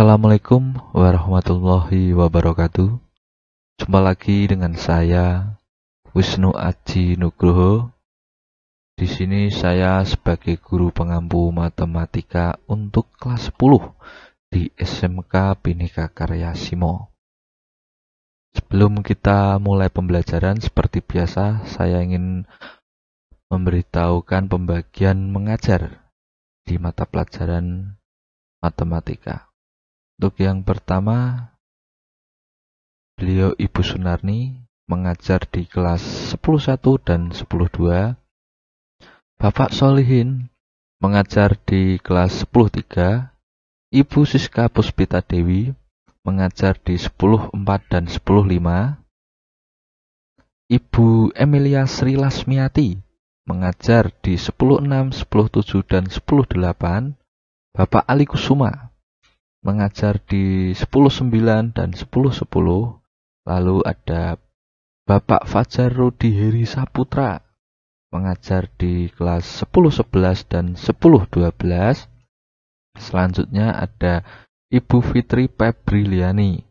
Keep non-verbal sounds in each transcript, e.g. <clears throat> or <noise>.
Assalamualaikum warahmatullahi wabarakatuh. Jumpa lagi dengan saya Wisnu Aji Nugroho. Di sini saya sebagai guru pengampu matematika untuk kelas 10 di SMK Bhinneka Karya Simo. Sebelum kita mulai pembelajaran seperti biasa, saya ingin memberitahukan pembagian mengajar di mata pelajaran matematika. Untuk yang pertama, beliau Ibu Sunarni mengajar di kelas 101 dan 102. Bapak Solihin mengajar di kelas 103. Ibu Siska Puspita Dewi mengajar di 104 dan 105. Ibu Emilia Sri Lasmiati mengajar di 106, 107 dan 108. Bapak Ali Kusuma mengajar di 109 dan 1010. Lalu ada Bapak Fajar Rudi Heri Saputra mengajar di kelas 1011 dan 1012. Selanjutnya ada Ibu Fitri Pebriliani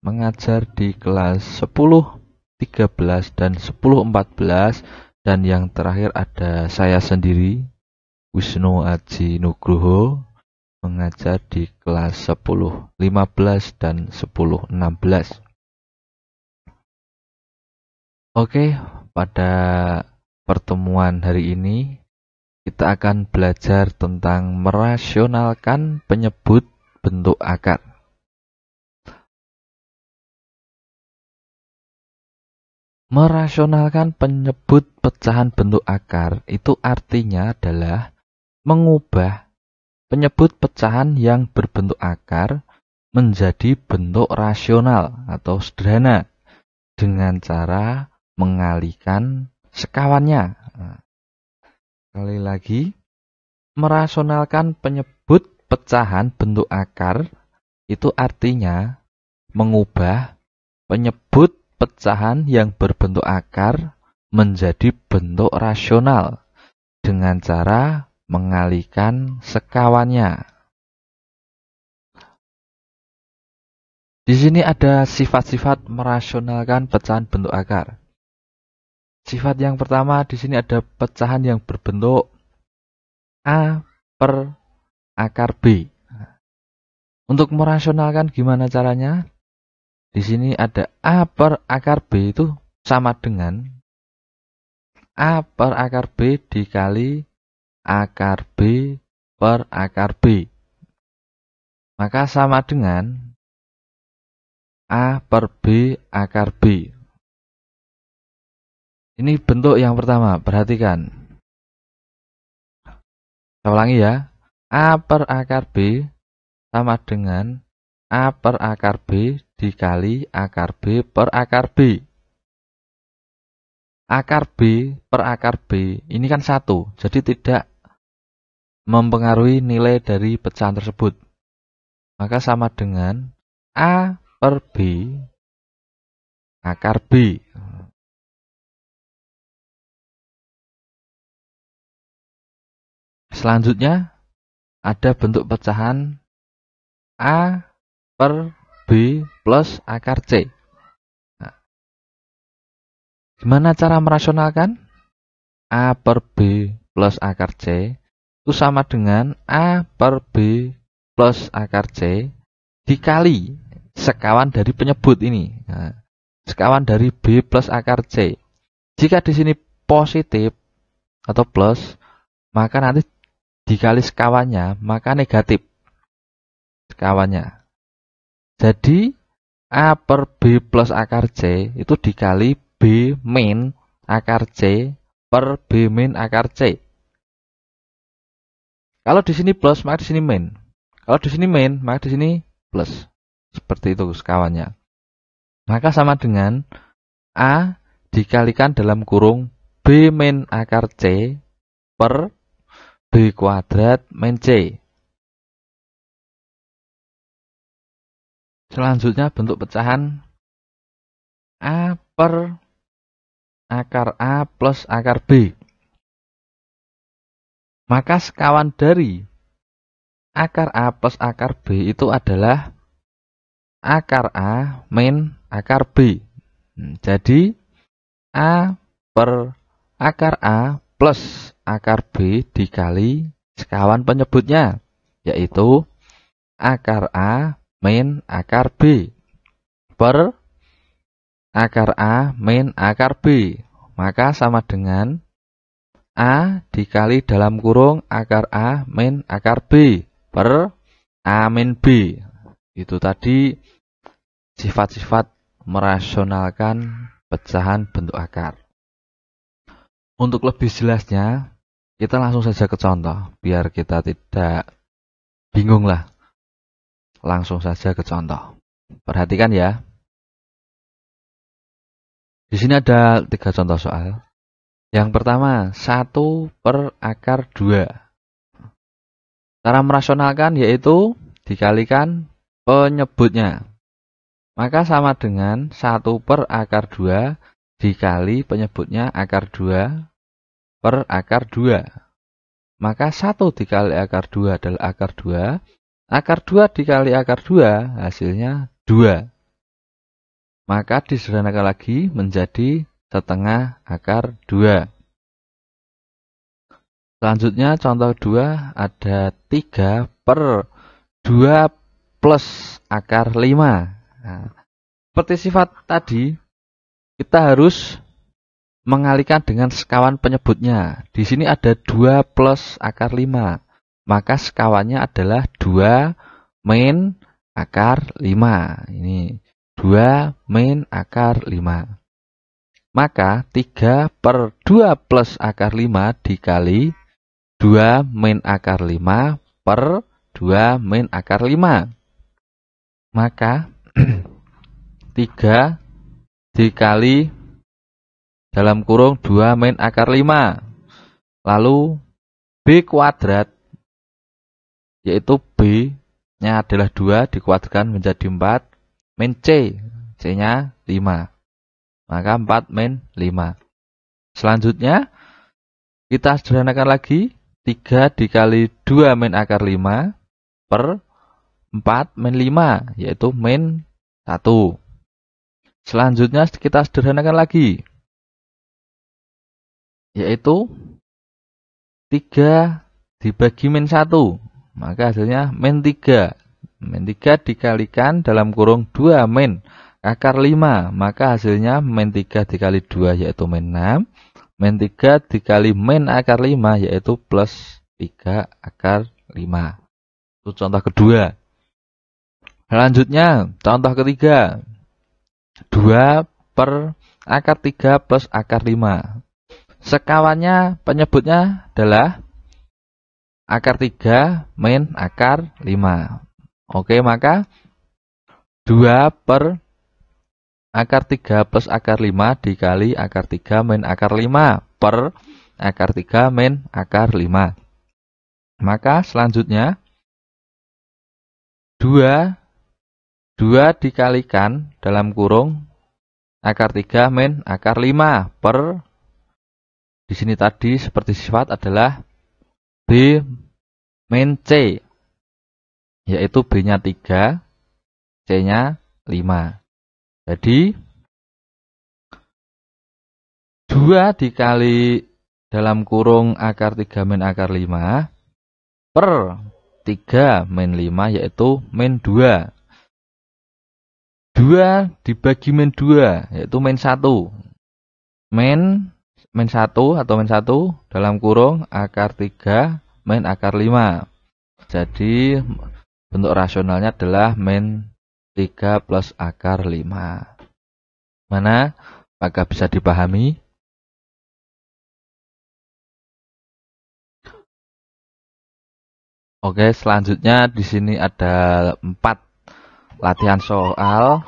mengajar di kelas 10 13 dan 10 14 dan yang terakhir ada saya sendiri Wisnu Aji Nugroho mengajar di kelas 10, 15, dan 10, 16. Oke, pada pertemuan hari ini kita akan belajar tentang merasionalkan penyebut bentuk akar. Merasionalkan penyebut pecahan bentuk akar itu artinya adalah mengubah Penyebut pecahan yang berbentuk akar menjadi bentuk rasional atau sederhana dengan cara mengalihkan sekawannya. Nah, sekali lagi, merasionalkan penyebut pecahan bentuk akar itu artinya mengubah penyebut pecahan yang berbentuk akar menjadi bentuk rasional dengan cara mengalihkan sekawannya. Di sini ada sifat-sifat merasionalkan pecahan bentuk akar. Sifat yang pertama di sini ada pecahan yang berbentuk A per akar B. Untuk merasionalkan gimana caranya? Di sini ada A per akar B itu sama dengan A per akar B dikali akar B per akar B. Maka sama dengan A per B akar B. Ini bentuk yang pertama, perhatikan. Saya ulangi ya. A per akar B sama dengan A per akar B dikali akar B per akar B. Akar B per akar B ini kan satu, jadi tidak mempengaruhi nilai dari pecahan tersebut. Maka sama dengan A per B akar B. Selanjutnya ada bentuk pecahan A per B plus akar C. Nah, gimana cara merasionalkan? A per B plus akar C itu sama dengan A per B plus akar C dikali sekawan dari penyebut ini. Nah, sekawan dari B plus akar C. Jika di sini positif atau plus, maka nanti dikali sekawannya, maka negatif sekawannya. Jadi A per B plus akar C itu dikali B min akar C per B min akar C. Kalau di sini plus, maka di sini main. Kalau di sini main, maka di sini plus. Seperti itu kawannya. Maka sama dengan A dikalikan dalam kurung B min akar C per B kuadrat min C. Selanjutnya bentuk pecahan A per akar A plus akar B. Maka sekawan dari akar A plus akar B itu adalah akar A min akar B. Hmm, jadi A per akar A plus akar B dikali sekawan penyebutnya, yaitu akar A min akar B per akar A min akar B. Maka sama dengan A dikali dalam kurung akar A min akar B per A min B. Itu tadi sifat-sifat merasionalkan pecahan bentuk akar. Untuk lebih jelasnya, kita langsung saja ke contoh biar kita tidak bingung lah. Langsung saja ke contoh. Perhatikan ya. Di sini ada tiga contoh soal. Yang pertama, 1 per akar 2. Cara merasionalkan yaitu dikalikan penyebutnya. Maka sama dengan 1 per akar 2 dikali penyebutnya akar 2 per akar 2. Maka 1 dikali akar 2 adalah akar 2. Akar 2 dikali akar 2 hasilnya 2. Maka disederhanakan lagi menjadi setengah akar 2. Selanjutnya contoh 2 ada 3 per 2 plus akar 5. Nah, seperti sifat tadi, kita harus mengalikan dengan sekawan penyebutnya. Di sini ada 2 plus akar 5. Maka sekawannya adalah 2 min akar 5. Ini 2 min akar 5. Maka 3 per 2 plus akar 5 dikali 2 min akar 5 per 2 min akar 5. Maka 3 <clears throat> dikali dalam kurung 2 min akar 5. Lalu B kuadrat yaitu B-nya adalah 2 dikuadratkan menjadi 4 min C. C-nya 5. Maka 4 min 5. Selanjutnya, kita sederhanakan lagi. 3 dikali 2 min akar 5 per 4 min 5, yaitu min 1. Selanjutnya kita sederhanakan lagi, yaitu 3 dibagi min 1, maka hasilnya min 3. Min 3 dikalikan dalam kurung 2 min akar 5 maka hasilnya min 3 dikali 2 yaitu min 6 min 3 dikali min akar 5 yaitu plus 3 akar 5 itu contoh kedua selanjutnya contoh ketiga 2 per akar 3 plus akar 5 sekawannya penyebutnya adalah akar 3 min akar 5 oke maka 2 per akar 3 plus akar 5 dikali akar 3 min akar 5 per akar 3 min akar 5. Maka selanjutnya 2 2 dikalikan dalam kurung akar 3 min akar 5 per di sini tadi seperti sifat adalah B min C yaitu B-nya 3 C-nya 5 jadi 2 dikali dalam kurung akar 3 min akar 5 per 3 min 5 yaitu min 2. 2 dibagi min 2 yaitu min 1. Min min 1 atau min 1 dalam kurung akar 3 min akar 5. Jadi bentuk rasionalnya adalah min 3 plus akar 5. Mana? Apakah bisa dipahami? Oke, selanjutnya di sini ada 4 latihan soal.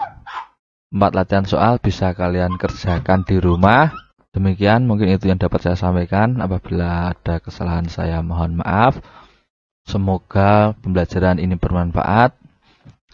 4 latihan soal bisa kalian kerjakan di rumah. Demikian mungkin itu yang dapat saya sampaikan. Apabila ada kesalahan saya mohon maaf. Semoga pembelajaran ini bermanfaat.